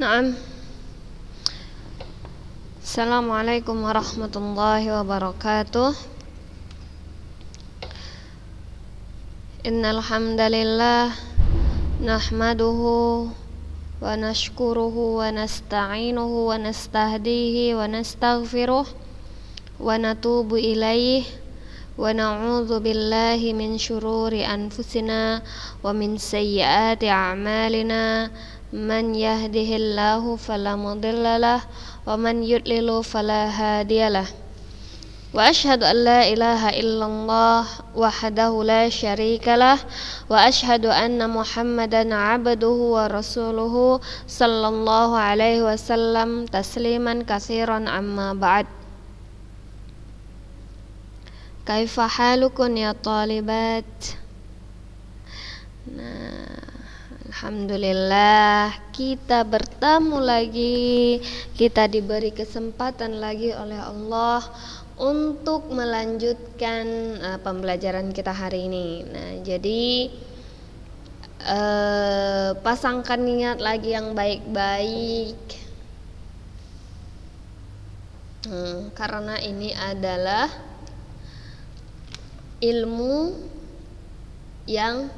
Naam. Assalamualaikum warahmatullahi wabarakatuh. Innal hamdalillah nahmaduhu wa nashkuruhu wa nasta'inuhu wa nastahdihi wa nastaghfiruh wa natubu ilaih wa na'udzu billahi min syururi anfusina wa min sayyiati a'malina من يهده الله فلا مضل له ومن يضلل فلا هادي له وأشهد أن لا إله إلا الله وحده لا شريك له وأشهد أن محمدا عبده ورسوله صلى الله عليه وسلم تسليما كثيرا أما بعد كيف حالكم يا طالبات؟ Nah, Alhamdulillah, kita bertemu lagi. Kita diberi kesempatan lagi oleh Allah untuk melanjutkan uh, pembelajaran kita hari ini. Nah, jadi uh, pasangkan niat lagi yang baik-baik. Hmm, karena ini adalah ilmu yang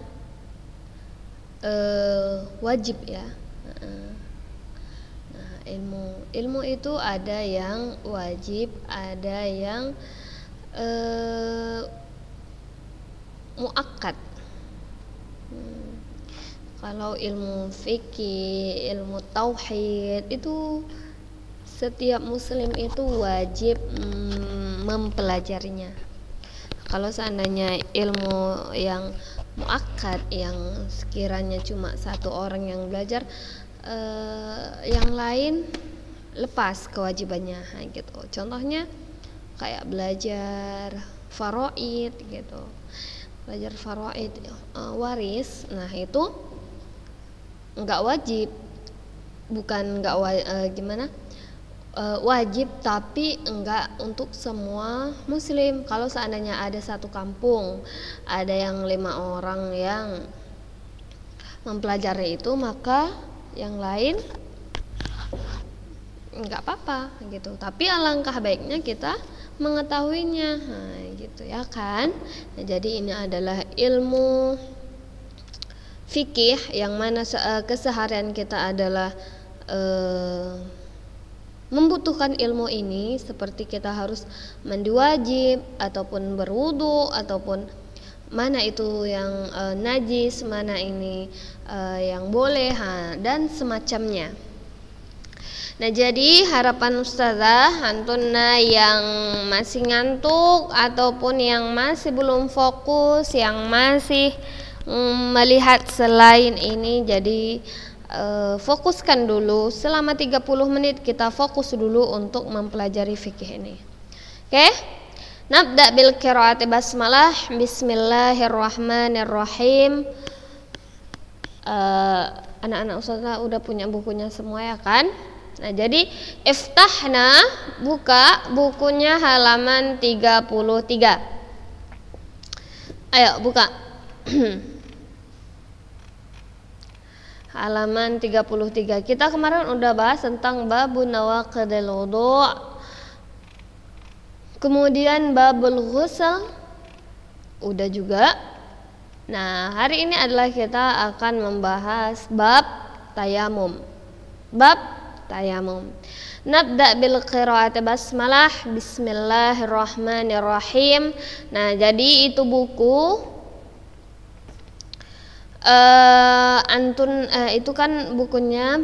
uh, wajib ya uh, nah, ilmu ilmu itu ada yang wajib ada yang uh, eh, muakat hmm. kalau ilmu fikih ilmu tauhid itu setiap muslim itu wajib mm, mempelajarinya kalau seandainya ilmu yang muakkad yang sekiranya cuma satu orang yang belajar eh, yang lain lepas kewajibannya gitu contohnya kayak belajar faroid gitu belajar faroid uh, waris nah itu nggak wajib bukan nggak wa, eh, gimana Eh, wajib tapi enggak untuk semua muslim kalau seandainya ada satu kampung ada yang lima orang yang mempelajari itu maka yang lain enggak apa-apa gitu tapi alangkah baiknya kita mengetahuinya nah, gitu ya kan nah, jadi ini adalah ilmu fikih yang mana eh, keseharian kita adalah eh, membutuhkan ilmu ini seperti kita harus mandi wajib ataupun berwudu ataupun mana itu yang e, najis, mana ini e, yang boleh ha, dan semacamnya. Nah jadi harapan ustazah antuna yang masih ngantuk ataupun yang masih belum fokus, yang masih mm, melihat selain ini jadi uh, fokuskan dulu selama 30 menit kita fokus dulu untuk mempelajari fikih ini. Oke? Okay? Nabda bil qiraati basmalah bismillahirrahmanirrahim. Eh, anak-anak ustazah udah punya bukunya semua ya kan? Nah, jadi iftahna buka bukunya halaman 33. Ayo buka. halaman 33. Kita kemarin udah bahas tentang babun nawaqidil wudu. Kemudian babul ghusl udah juga. Nah, hari ini adalah kita akan membahas bab tayamum. Bab tayamum. Nabda bil qiraat basmalah bismillahirrahmanirrahim. Nah, jadi itu buku uh, eh, Antun uh, eh, itu kan bukunya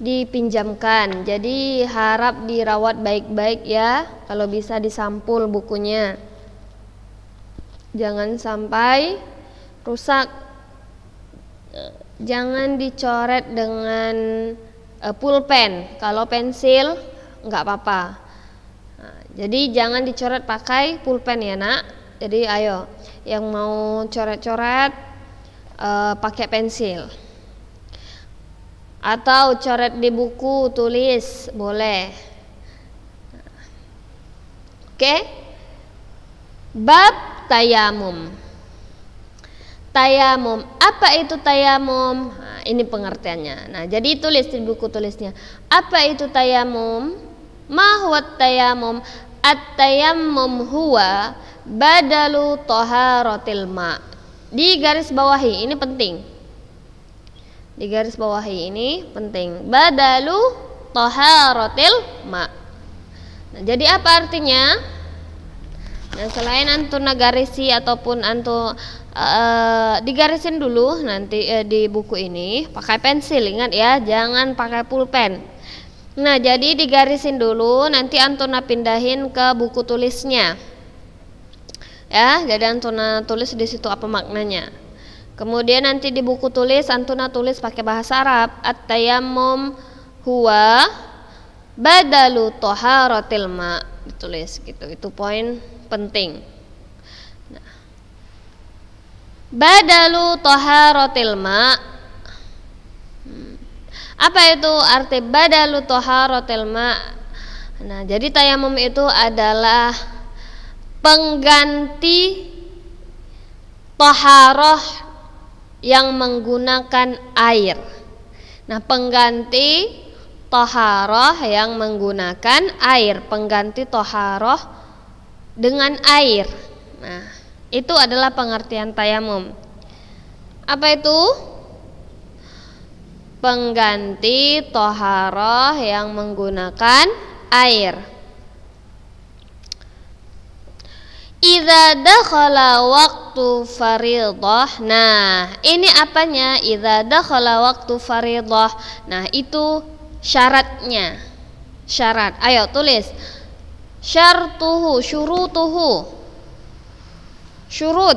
dipinjamkan. Jadi harap dirawat baik-baik ya. Kalau bisa disampul bukunya. Jangan sampai rusak. Jangan dicoret dengan uh, pulpen. Kalau pensil nggak apa-apa. Nah, jadi jangan dicoret pakai pulpen ya, Nak. Jadi ayo yang mau coret-coret uh, pakai pensil atau coret di buku tulis boleh oke bab tayamum tayamum apa itu tayamum nah, ini pengertiannya nah jadi tulis di buku tulisnya apa itu tayamum mahwat tayamum at tayamum huwa badalu toharotil ma' di garis bawahi ini penting di garis bawahi ini penting badalu toharotil ma nah, jadi apa artinya nah selain antum nagarisi ataupun antum uh, digarisin dulu nanti uh, di buku ini pakai pensil ingat ya jangan pakai pulpen nah jadi digarisin dulu nanti antum pindahin ke buku tulisnya ya jadi antuna tulis di situ apa maknanya kemudian nanti di buku tulis antuna tulis pakai bahasa Arab at-tayammum huwa badalu toharotil ma ditulis gitu itu poin penting nah. badalu toharotil ma hmm. apa itu arti badalu toharotil ma nah jadi tayamum itu adalah pengganti toharoh yang menggunakan air. Nah, pengganti toharoh yang menggunakan air, pengganti toharoh dengan air. Nah, itu adalah pengertian tayamum. Apa itu? Pengganti toharoh yang menggunakan air. Iza dakhala waktu faridah Nah ini apanya Iza dakhala waktu faridah Nah itu syaratnya Syarat Ayo tulis Syartuhu syurutuhu Syurut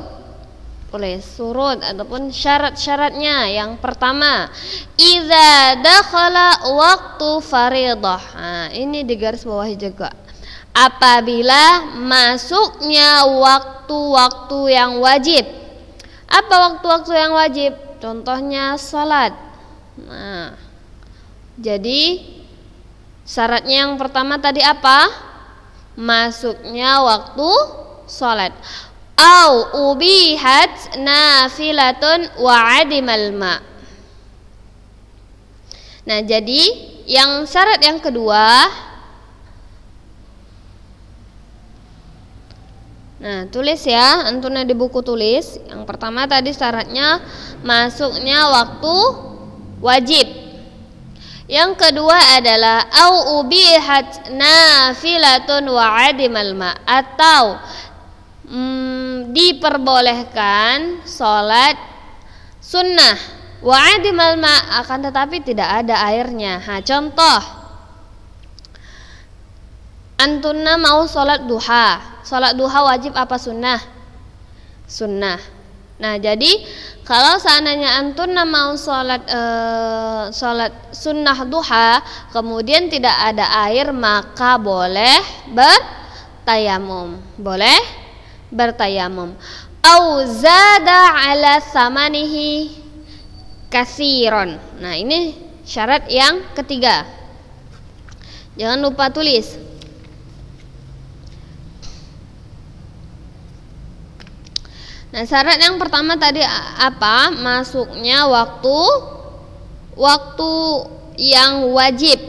Tulis surut ataupun syarat-syaratnya Yang pertama Iza dakhala waktu faridah Nah ini di bawah juga apabila masuknya waktu-waktu yang wajib. Apa waktu-waktu yang wajib? Contohnya salat. Nah, jadi syaratnya yang pertama tadi apa? Masuknya waktu salat. Au ubihat nafilatun wa adimal ma. Nah, jadi yang syarat yang kedua Nah, tulis ya, antuna di buku tulis. Yang pertama tadi syaratnya masuknya waktu wajib. Yang kedua adalah au ubihat nafilatun wa adimal ma atau mm, diperbolehkan salat sunnah wa adimal ma akan tetapi tidak ada airnya. Ha, contoh Antuna mau sholat duha. Sholat duha wajib apa sunnah? Sunnah. Nah jadi kalau seandainya antuna mau sholat e, sholat sunnah duha, kemudian tidak ada air maka boleh bertayamum, boleh bertayamum. Auzada ala samanihi kasiron. Nah ini syarat yang ketiga. Jangan lupa tulis Nah, syarat yang pertama tadi apa? Masuknya waktu waktu yang wajib.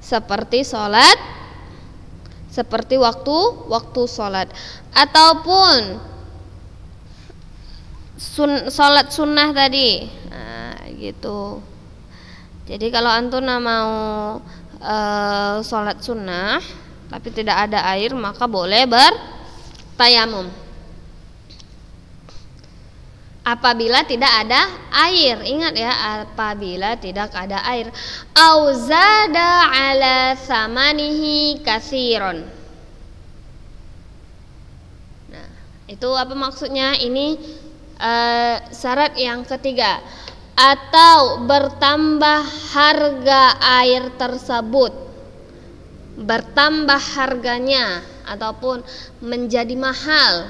Seperti sholat, seperti waktu waktu sholat, ataupun sun, sholat sunnah tadi, nah, gitu. Jadi kalau antuna mau e, sholat sunnah tapi tidak ada air maka boleh bertayamum apabila tidak ada air ingat ya apabila tidak ada air auzada ala samanihi kasiron nah itu apa maksudnya ini uh, syarat yang ketiga atau bertambah harga air tersebut bertambah harganya ataupun menjadi mahal.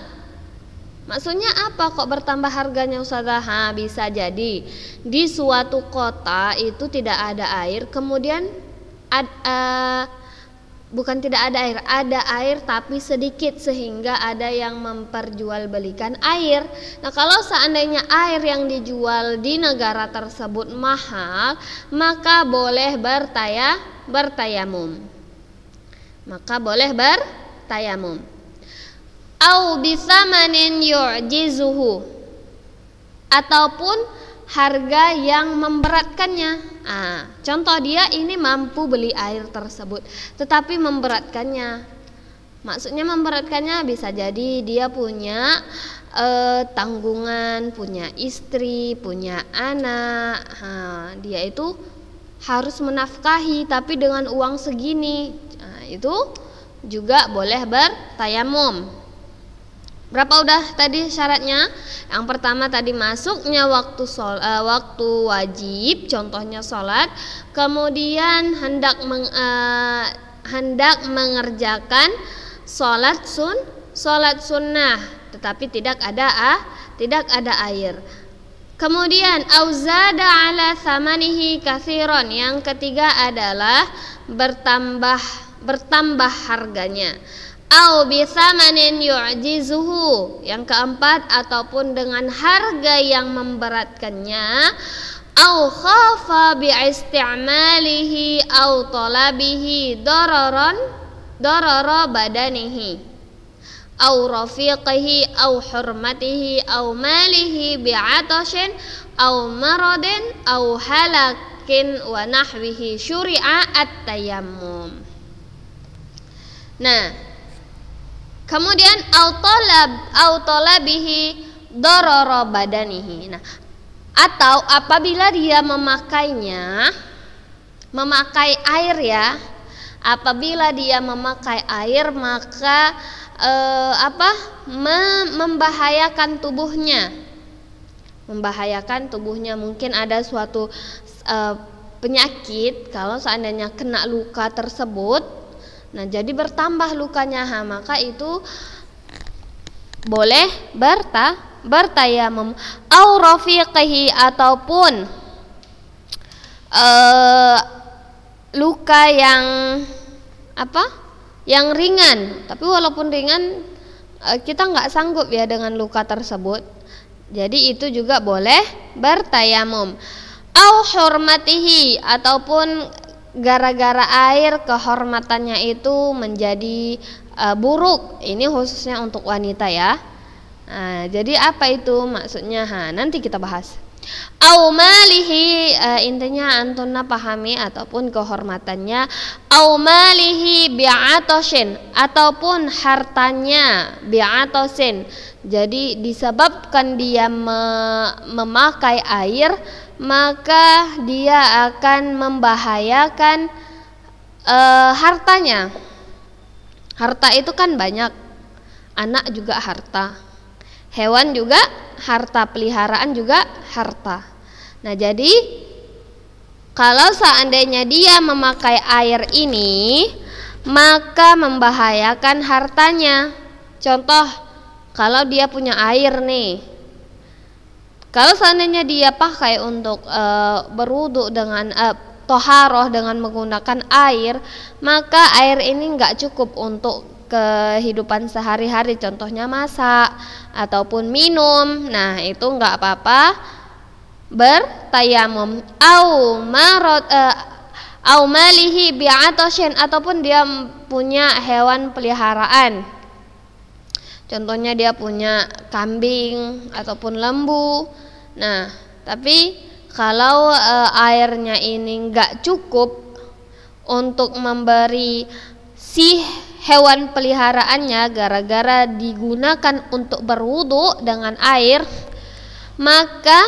Maksudnya apa kok bertambah harganya usaha Ha, bisa jadi di suatu kota itu tidak ada air, kemudian ad, uh, bukan tidak ada air, ada air tapi sedikit sehingga ada yang memperjualbelikan air. Nah, kalau seandainya air yang dijual di negara tersebut mahal, maka boleh bertaya bertayamum maka boleh bertayamum au bisa manin yu'jizuhu ataupun harga yang memberatkannya ah, contoh dia ini mampu beli air tersebut tetapi memberatkannya maksudnya memberatkannya bisa jadi dia punya eh, tanggungan, punya istri, punya anak. Ha, ah, dia itu harus menafkahi, tapi dengan uang segini itu juga boleh bertayamum. Berapa udah tadi syaratnya? Yang pertama tadi masuknya waktu sol, uh, waktu wajib, contohnya sholat. Kemudian hendak meng, uh, hendak mengerjakan sholat sun, sholat sunnah, tetapi tidak ada ah, tidak ada air. Kemudian auzada ala samanihi kathiron. Yang ketiga adalah bertambah bertambah harganya au manen yu'jizuhu yang keempat ataupun dengan harga yang memberatkannya au khafa bi istimalihi au talabihi dararan darara badanihi au rafiqihi au hurmatihi au malihi bi atashin au maradin au halakin wa nahwihi syuri'a at-tayammum Nah, kemudian autolab autolabihi dororo badanihi. Nah, atau apabila dia memakainya memakai air ya. Apabila dia memakai air maka eh, apa? membahayakan tubuhnya. Membahayakan tubuhnya mungkin ada suatu eh, penyakit kalau seandainya kena luka tersebut Nah, jadi bertambah lukanya. Ha, maka itu boleh berta bertayamum au rafiqihi ataupun uh, luka yang apa? Yang ringan. Tapi walaupun ringan uh, kita nggak sanggup ya dengan luka tersebut. Jadi itu juga boleh bertayamum. Au hormatihi ataupun gara-gara air kehormatannya itu menjadi e, buruk. Ini khususnya untuk wanita ya. Nah, jadi apa itu maksudnya? Ha, nanti kita bahas. Aumalihi eh, intinya antuna pahami ataupun kehormatannya aumalihi malihi bi'atoshin ataupun hartanya bi'atosin. Jadi disebabkan dia me memakai air maka dia akan membahayakan e, hartanya. Harta itu kan banyak, anak juga harta, hewan juga harta, peliharaan juga harta. Nah, jadi kalau seandainya dia memakai air ini, maka membahayakan hartanya. Contoh, kalau dia punya air nih, kalau seandainya dia pakai untuk e, berwudu dengan e, toharoh dengan menggunakan air, maka air ini nggak cukup untuk kehidupan sehari-hari, contohnya masak ataupun minum. Nah itu nggak apa-apa bertayamum. Au marot e, au malihi bi'atoshin ataupun dia punya hewan peliharaan contohnya dia punya kambing ataupun lembu Nah, tapi kalau e, airnya ini nggak cukup untuk memberi si hewan peliharaannya gara-gara digunakan untuk berwudu dengan air, maka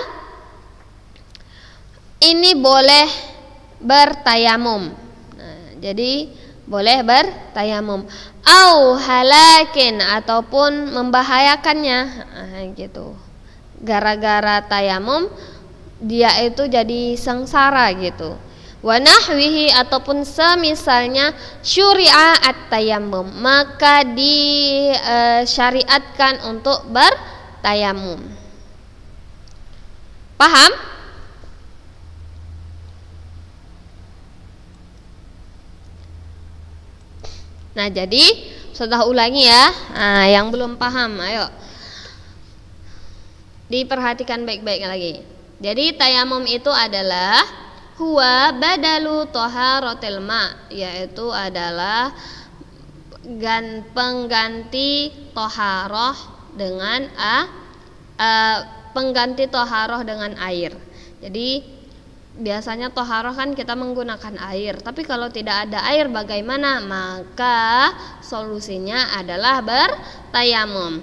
ini boleh bertayamum. Nah, jadi boleh bertayamum au halakin ataupun membahayakannya nah, gitu gara-gara tayamum dia itu jadi sengsara gitu wanahwihi ataupun semisalnya syuri'a at tayamum maka disyariatkan untuk bertayamum paham nah jadi sudah ulangi ya nah, yang belum paham ayo diperhatikan baik-baik lagi jadi tayamum itu adalah huwa badalu toharotil ma yaitu adalah pengganti toharoh dengan a, a pengganti toharoh dengan air jadi biasanya toharoh kan kita menggunakan air tapi kalau tidak ada air bagaimana maka solusinya adalah bertayamum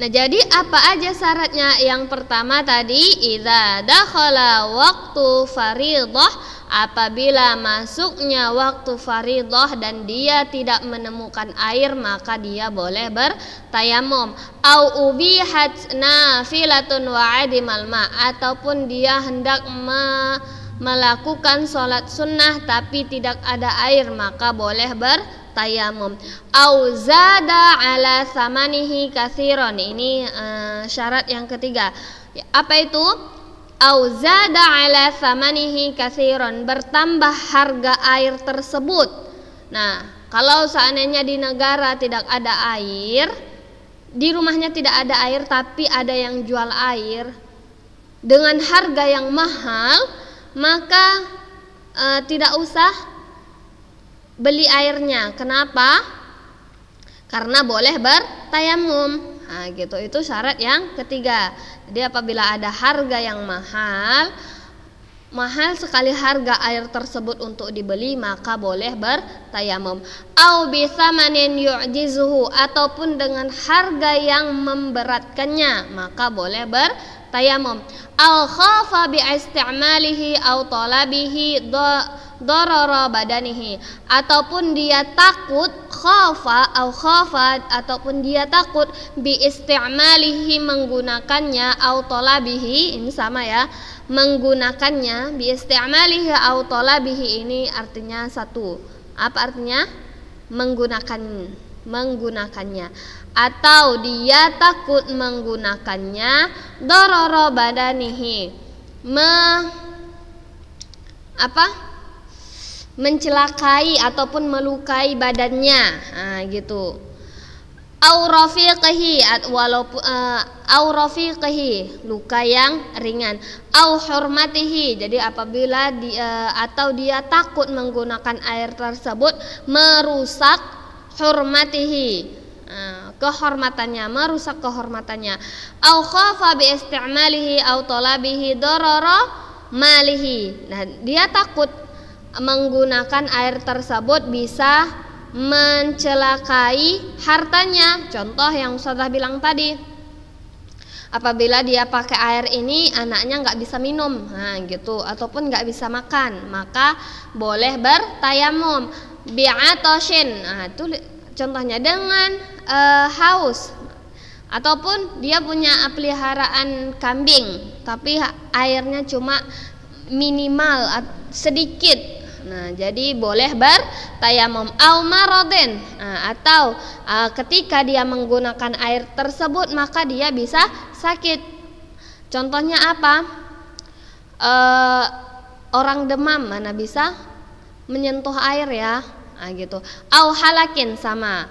Nah, jadi apa aja syaratnya? Yang pertama tadi idza dakhala waktu faridah apabila masuknya waktu faridah dan dia tidak menemukan air maka dia boleh bertayamum au ubihat nafilatun wa ma ataupun dia hendak me melakukan sholat sunnah tapi tidak ada air maka boleh bertayamum auzada ala samanihi kasiron ini uh, syarat yang ketiga apa itu auzada ala samanihi kasiron bertambah harga air tersebut nah kalau seandainya di negara tidak ada air di rumahnya tidak ada air tapi ada yang jual air dengan harga yang mahal maka e, tidak usah beli airnya. Kenapa? Karena boleh bertayamum. Nah, gitu. Itu syarat yang ketiga. Jadi apabila ada harga yang mahal, mahal sekali harga air tersebut untuk dibeli, maka boleh bertayamum. Au bisa manen yu'jizuhu ataupun dengan harga yang memberatkannya, maka boleh ber tayamum al khafa bi istimalihi au talabihi darara badanihi ataupun dia takut khafa au khafa ataupun dia takut bi istimalihi menggunakannya au talabihi ini sama ya menggunakannya bi istimalihi au talabihi ini artinya satu apa artinya menggunakan menggunakannya atau dia takut menggunakannya dororo badanihi me apa mencelakai ataupun melukai badannya nah, gitu aurafiqihi walaupun e, uh, kehi luka yang ringan au hormatihi jadi apabila dia e, atau dia takut menggunakan air tersebut merusak hurmatihi eh, kehormatannya merusak kehormatannya au khafa bi istimalihi au talabihi darara malihi nah dia takut menggunakan air tersebut bisa mencelakai hartanya contoh yang sudah bilang tadi apabila dia pakai air ini anaknya nggak bisa minum nah gitu ataupun nggak bisa makan maka boleh bertayamum bi'atoshin nah itu Contohnya dengan uh, haus ataupun dia punya peliharaan kambing tapi airnya cuma minimal sedikit Nah, jadi boleh bar au almaroden nah, eh, atau uh, ketika dia menggunakan air tersebut maka dia bisa sakit. Contohnya apa? Uh, orang demam mana bisa menyentuh air ya? nah, gitu au halakin sama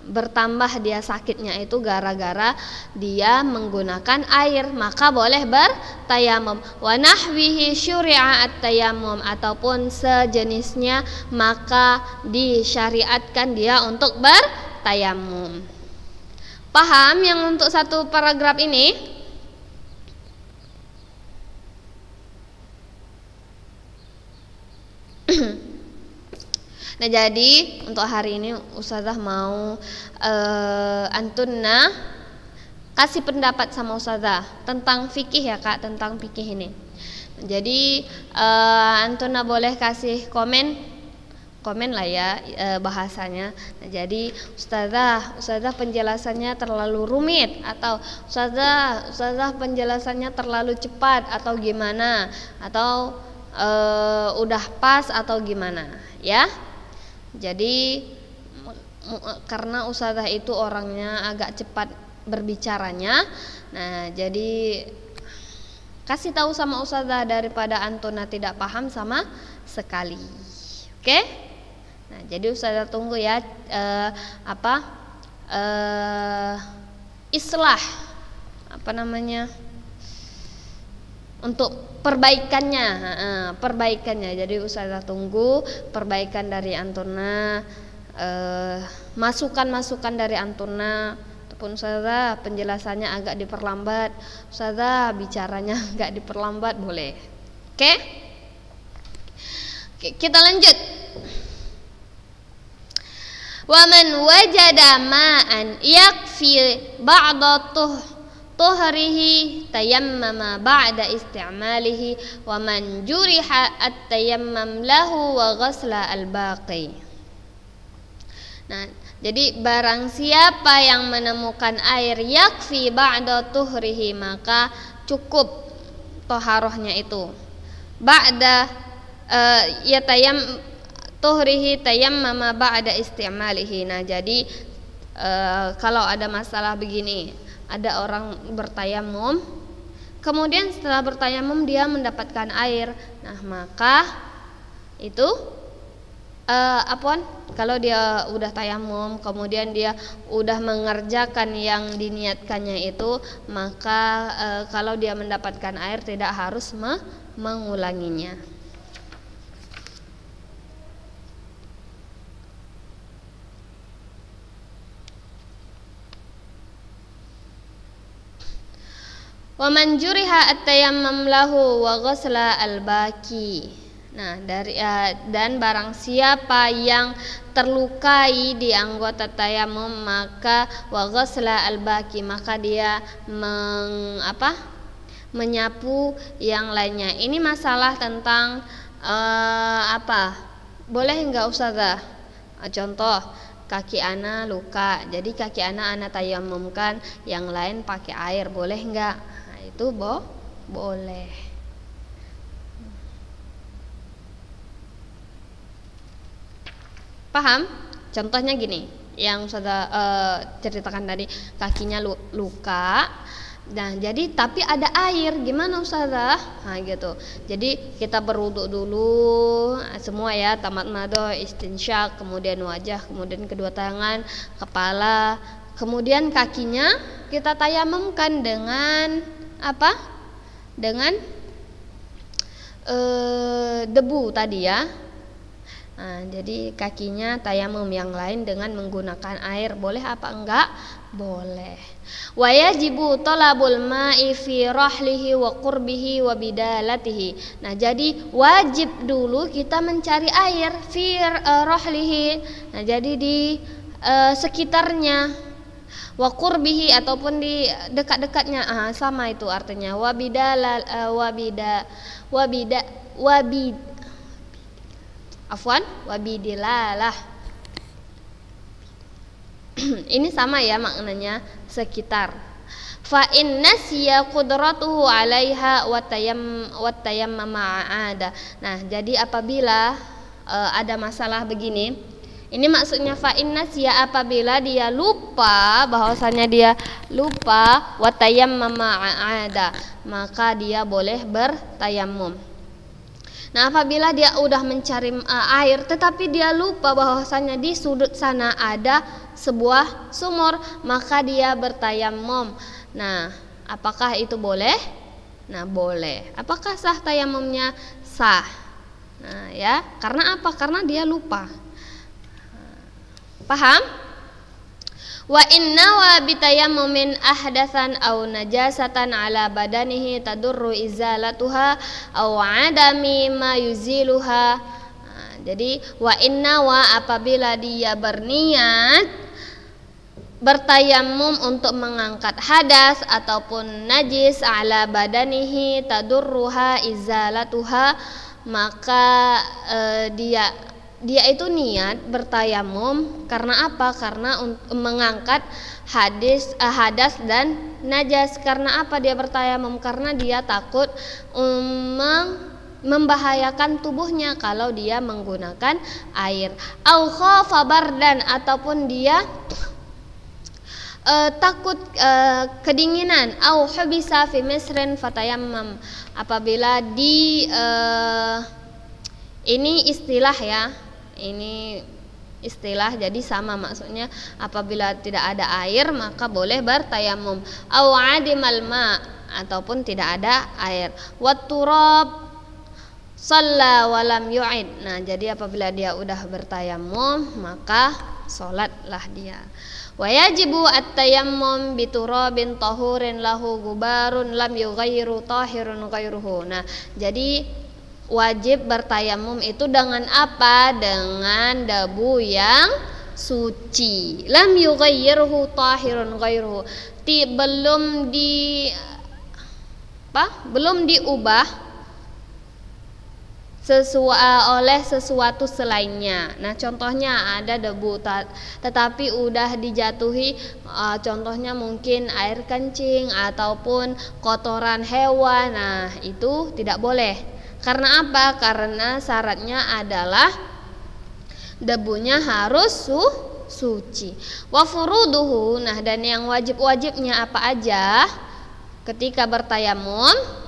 bertambah dia sakitnya itu gara-gara dia menggunakan air maka boleh bertayamum wa nahwihi syuri'at tayamum ataupun sejenisnya maka disyariatkan dia untuk bertayamum paham yang untuk satu paragraf ini Nah, jadi untuk hari ini Ustazah mau uh, antunna kasih pendapat sama Ustazah tentang fikih ya, Kak, tentang fikih ini. Jadi uh, antunna boleh kasih komen komen lah ya e, bahasanya. Nah, jadi ustazah, ustazah penjelasannya terlalu rumit atau ustazah, ustazah penjelasannya terlalu cepat atau gimana atau e, udah pas atau gimana ya? Jadi karena usaha itu orangnya agak cepat berbicaranya. Nah, jadi kasih tahu sama usaha daripada Antona tidak paham sama sekali. Oke? Nah, jadi usaha tunggu ya eh, apa eh, islah apa namanya? untuk perbaikannya perbaikannya jadi usaha tunggu perbaikan dari Antuna eh, masukan masukan dari Antuna ataupun usaha penjelasannya agak diperlambat usaha bicaranya agak diperlambat boleh oke okay? kita lanjut waman wajada ma'an yakfi طهره تيمم بعد استعماله ومن جرح التيمم له وغسل الباقي Nah, jadi barang siapa yang menemukan air yakfi ba'da tuhrihi maka cukup toharohnya itu. Ba'da uh, ya tayam tuhrihi tayammama ba'da istimalihi. Nah, jadi uh, kalau ada masalah begini, ada orang bertayamum kemudian setelah bertayamum dia mendapatkan air nah maka itu uh, apaan kalau dia udah tayamum kemudian dia udah mengerjakan yang diniatkannya itu maka uh, kalau dia mendapatkan air tidak harus me mengulanginya Wa man juriha at-tayammam lahu wa ghusla al-baki. Nah, dari uh, dan barang siapa yang terlukai di anggota tayamum maka wa ghusla al-baki maka dia meng, apa? menyapu yang lainnya. Ini masalah tentang uh, apa? Boleh enggak ustazah? Eh, contoh, kaki ana luka jadi kaki ana ana tayamumkan yang lain pakai air boleh nggak Nah, itu bo boleh paham contohnya gini yang sudah uh, eh, ceritakan tadi kakinya luka Nah, jadi tapi ada air, gimana ustazah? Nah, gitu. Jadi kita berwuduk dulu semua ya, tamat mado, istinsyak, kemudian wajah, kemudian kedua tangan, kepala, kemudian kakinya kita tayamumkan dengan apa? Dengan e, debu tadi ya. Nah, jadi kakinya tayamum yang lain dengan menggunakan air boleh apa enggak? Boleh. Wajibu talabul ma'i fi rahlihi wa qurbihi wa bidalatihi. Nah, jadi wajib dulu kita mencari air fi eh, rahlihi. Nah, jadi di e, sekitarnya wakurbihi ataupun di dekat-dekatnya ah sama itu artinya wabida eh, wabida wabida wabid afwan wabidilalah ini sama ya maknanya sekitar fa in nasiya qudratuhu 'alaiha wa tayam wa tayamma 'ada nah jadi apabila uh, ada masalah begini ini maksudnya fa'inna ya apabila dia lupa bahwasanya dia lupa watayam mama ada maka dia boleh bertayamum. Nah, apabila dia udah mencari e, air tetapi dia lupa bahwasanya di sudut sana ada sebuah sumur, maka dia bertayamum. Nah, apakah itu boleh? Nah, boleh. Apakah sah tayamumnya? Sah. Nah, ya. Karena apa? Karena dia lupa. Paham? Wa inna wa bitayammumin ahdatsan aw najasatan ala badanihi tadurru izalatuha aw adami ma yuziluha. Nah, jadi wa inna wa apabila dia berniat bertayamum untuk mengangkat hadas ataupun najis ala badanihi tadurruha izalatuha maka e, dia dia itu niat bertayamum karena apa? Karena mengangkat hadis eh, hadas dan najas. Karena apa dia bertayamum? Karena dia takut um, membahayakan tubuhnya kalau dia menggunakan air. Au fabar dan ataupun dia uh, takut uh, kedinginan au habisa fi misrin fatayamum. apabila di uh, ini istilah ya ini istilah jadi sama maksudnya apabila tidak ada air maka boleh bertayamum au adimal ma ataupun tidak ada air waturab Salla walam yu'id Nah jadi apabila dia udah bertayamum Maka sholatlah dia Wajibu at-tayammum biturabin tahurin lahu gubarun lam yughayyiru tahirun ghairuhu Nah jadi Wajib bertayamum itu dengan apa? Dengan debu yang suci. Lam yughayyirhu tahirun ghairuhu. Ti, belum di apa? Belum diubah sesuai oleh sesuatu selainnya. Nah, contohnya ada debu tetapi udah dijatuhi uh, contohnya mungkin air kencing ataupun kotoran hewan. Nah, itu tidak boleh. Karena apa? Karena syaratnya adalah debunya harus su suci. Wa furuduhu. Nah, dan yang wajib-wajibnya apa aja? Ketika bertayamum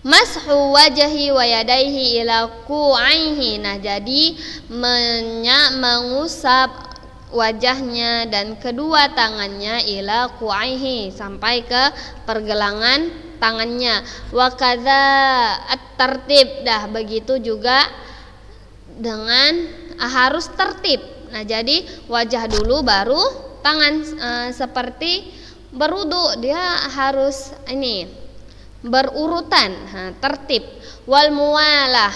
Mashu wajahi wa yadaihi ila ku'aihi. Nah, jadi menya, mengusap wajahnya dan kedua tangannya ila kuaihi sampai ke pergelangan tangannya wakaza tertib dah begitu juga dengan ah, harus tertib nah jadi wajah dulu baru tangan e, seperti berudu dia harus ini berurutan ha, nah, tertib wal mualah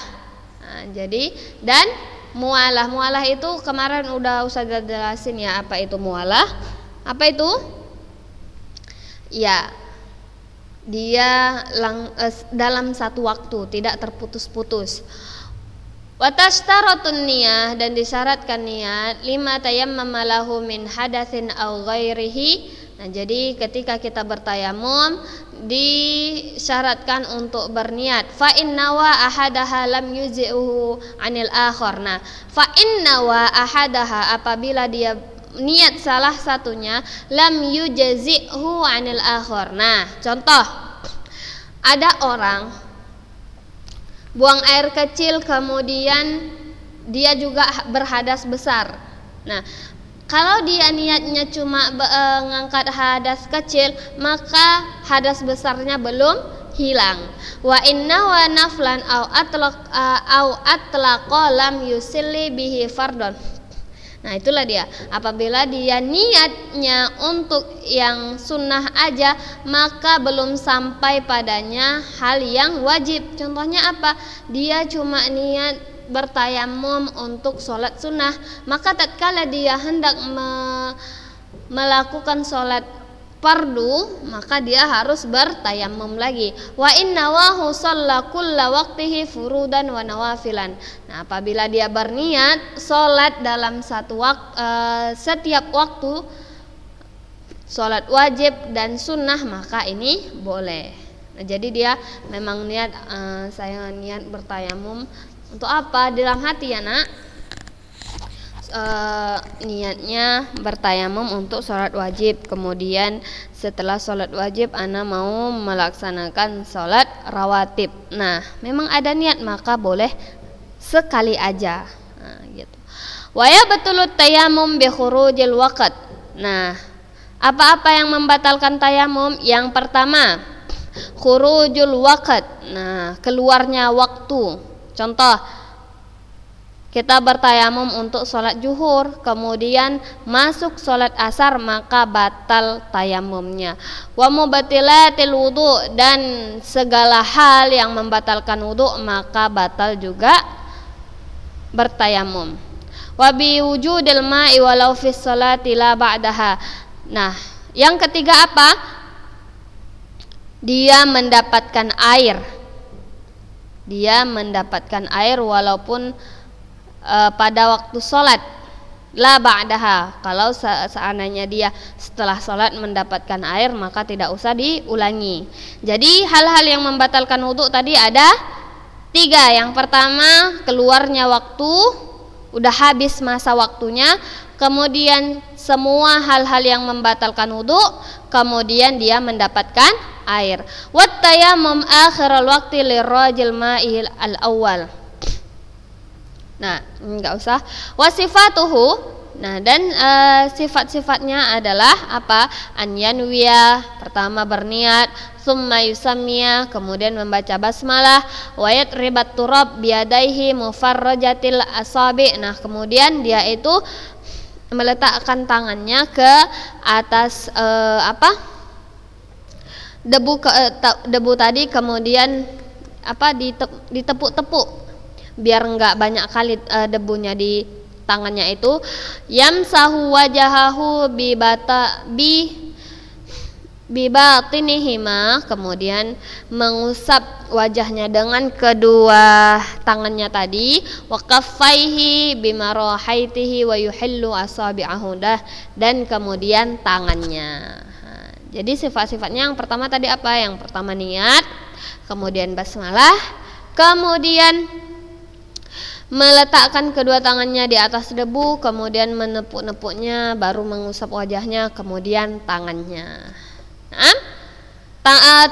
nah, jadi dan mualah mualah itu kemarin udah usah jelasin ya apa itu mualah apa itu ya dia lang, eh, dalam satu waktu tidak terputus-putus Watashtaratun niyah dan disyaratkan niat lima tayammamalahu min hadatsin au ghairihi Nah, jadi ketika kita bertayamum disyaratkan untuk berniat. Fa innawa ahadaha lam yuzihu anil akhar. Nah, fa innawa ahadaha apabila dia niat salah satunya lam yujazi'hu anil akhar. Nah, contoh ada orang buang air kecil kemudian dia juga berhadas besar. Nah, kalau dia niatnya cuma mengangkat e, hadas kecil, maka hadas besarnya belum hilang. Wa inna wa naflan au atlaq e, au atlaqa lam yusilli bihi fardon. Nah itulah dia Apabila dia niatnya untuk yang sunnah aja Maka belum sampai padanya hal yang wajib Contohnya apa? Dia cuma niat bertayamum untuk sholat sunnah maka tatkala dia hendak me melakukan sholat fardu maka dia harus bertayamum lagi wa inna wahu shalla furudan wa nawafilan nah apabila dia berniat sholat dalam satu wak, uh, setiap waktu sholat wajib dan sunnah maka ini boleh nah, jadi dia memang niat uh, saya niat bertayamum untuk apa? Dalam hati ya nak. E, niatnya bertayamum untuk sholat wajib. Kemudian setelah sholat wajib, ana mau melaksanakan sholat rawatib. Nah, memang ada niat maka boleh sekali aja. Nah, gitu. Waya betulut tayamum bi khurujil Nah, apa-apa yang membatalkan tayamum? Yang pertama, khurujul wakat. Nah, keluarnya waktu. Contoh, kita bertayamum untuk sholat juhur, kemudian masuk sholat asar maka batal tayamumnya. Wa mubatilatil wudhu dan segala hal yang membatalkan wudhu maka batal juga bertayamum. Wa wujudil ma'i walau fi sholati ba'daha. Nah, yang ketiga apa? Dia mendapatkan air dia mendapatkan air walaupun e, pada waktu sholat la ba'daha kalau seandainya dia setelah sholat mendapatkan air maka tidak usah diulangi jadi hal-hal yang membatalkan wudhu tadi ada tiga yang pertama keluarnya waktu udah habis masa waktunya kemudian semua hal-hal yang membatalkan wudhu kemudian dia mendapatkan air. Wat tayammum akhirul waqti lirajil ma'il al awal. Nah, enggak usah. Wasifatuhu Nah, dan e, sifat-sifatnya adalah apa? Anyanwiya, pertama berniat, summa kemudian membaca basmalah, wayat ribat turab biadaihi mufarrajatil asabi. Nah, kemudian dia itu meletakkan tangannya ke atas e, apa? debu ke, eh, debu tadi kemudian apa ditepuk-tepuk biar nggak banyak kali uh, debunya di tangannya itu yamsahu wajahahu bi bata bi bibatinihima kemudian mengusap wajahnya dengan kedua tangannya tadi wa kaffaihi bimarohaitihi wa yuhillu asabi'ahu dan kemudian tangannya jadi sifat-sifatnya yang pertama tadi apa? Yang pertama niat, kemudian basmalah, kemudian meletakkan kedua tangannya di atas debu, kemudian menepuk-nepuknya, baru mengusap wajahnya, kemudian tangannya. Nah, ta eh,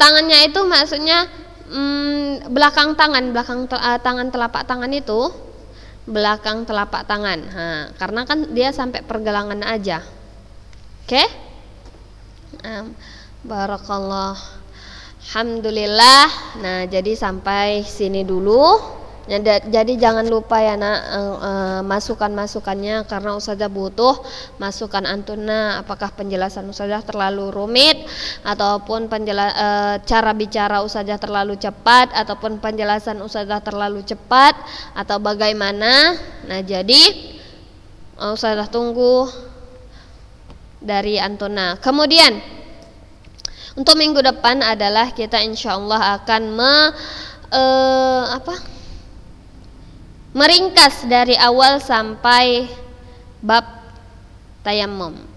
tangannya itu maksudnya hmm, belakang tangan, belakang te eh, tangan telapak tangan itu belakang telapak tangan. Nah, karena kan dia sampai pergelangan aja. Oke? Okay? um, barakallah alhamdulillah nah jadi sampai sini dulu ya, jadi jangan lupa ya nak eh, eh, masukan masukannya karena usaha butuh masukan antuna apakah penjelasan usaha terlalu rumit ataupun eh, cara bicara usaha terlalu cepat ataupun penjelasan usaha terlalu cepat atau bagaimana nah jadi usaha tunggu dari Antuna. Kemudian untuk minggu depan adalah kita insya Allah akan me, e, apa, meringkas dari awal sampai bab tayamum.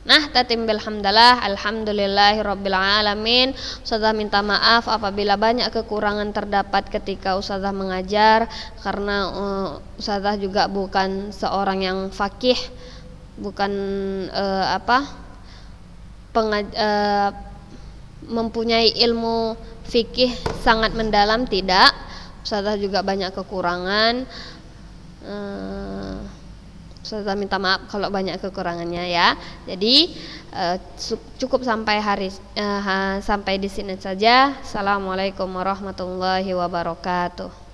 Nah, tatimbil hamdalah, alhamdulillahi rabbil alamin. Ustazah minta maaf apabila banyak kekurangan terdapat ketika Ustazah mengajar karena uh, Ustazah juga bukan seorang yang fakih bukan uh, apa pengaj uh, mempunyai ilmu fikih sangat mendalam tidak Ustazah juga banyak kekurangan uh, Ustazah minta maaf kalau banyak kekurangannya ya jadi uh, cukup sampai hari uh, sampai di sini saja Assalamualaikum warahmatullahi wabarakatuh